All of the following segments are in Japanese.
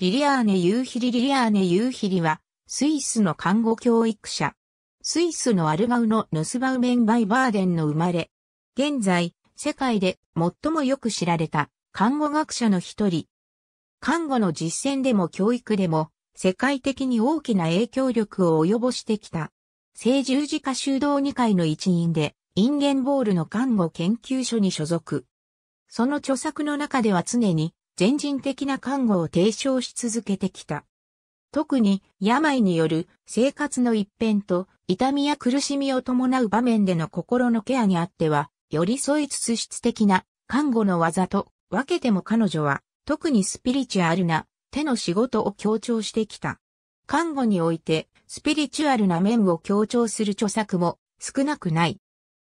リリアーネ・ユーヒリ・リリアーネ・ユーヒリは、スイスの看護教育者。スイスのアルガウのヌスバウメンバイバーデンの生まれ。現在、世界で最もよく知られた看護学者の一人。看護の実践でも教育でも、世界的に大きな影響力を及ぼしてきた。聖十字架修道二会の一員で、インゲンボールの看護研究所に所属。その著作の中では常に全人的な看護を提唱し続けてきた。特に病による生活の一変と痛みや苦しみを伴う場面での心のケアにあっては、寄り添いつつ質的な看護の技と分けても彼女は特にスピリチュアルな手の仕事を強調してきた。看護においてスピリチュアルな面を強調する著作も少なくない。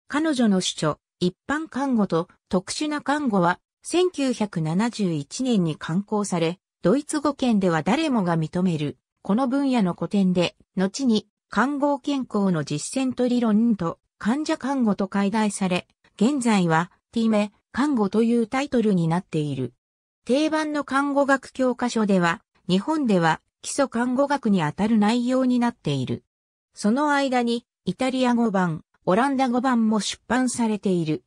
彼女の主張、一般看護と特殊な看護は1971年に刊行され、ドイツ語圏では誰もが認める、この分野の古典で、後に、看護健康の実践と理論と、患者看護と解題され、現在は、ティメ、看護というタイトルになっている。定番の看護学教科書では、日本では基礎看護学にあたる内容になっている。その間に、イタリア語版、オランダ語版も出版されている。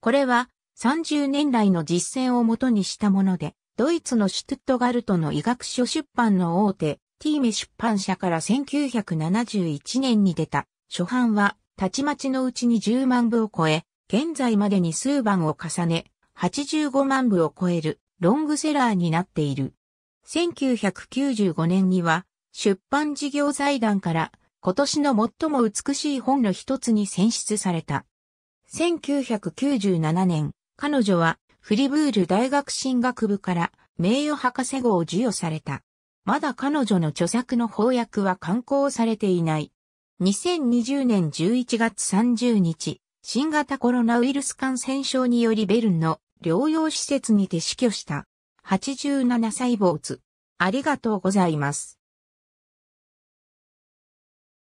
これは、30年来の実践をもとにしたもので、ドイツのシュトゥットガルトの医学書出版の大手、ティーメ出版社から1971年に出た初版は、たちまちのうちに10万部を超え、現在までに数版を重ね、85万部を超えるロングセラーになっている。1995年には、出版事業財団から今年の最も美しい本の一つに選出された。1997年、彼女はフリブール大学進学部から名誉博士号を授与された。まだ彼女の著作の翻訳は刊行されていない。2020年11月30日、新型コロナウイルス感染症によりベルンの療養施設にて死去した。87歳主。ありがとうございます。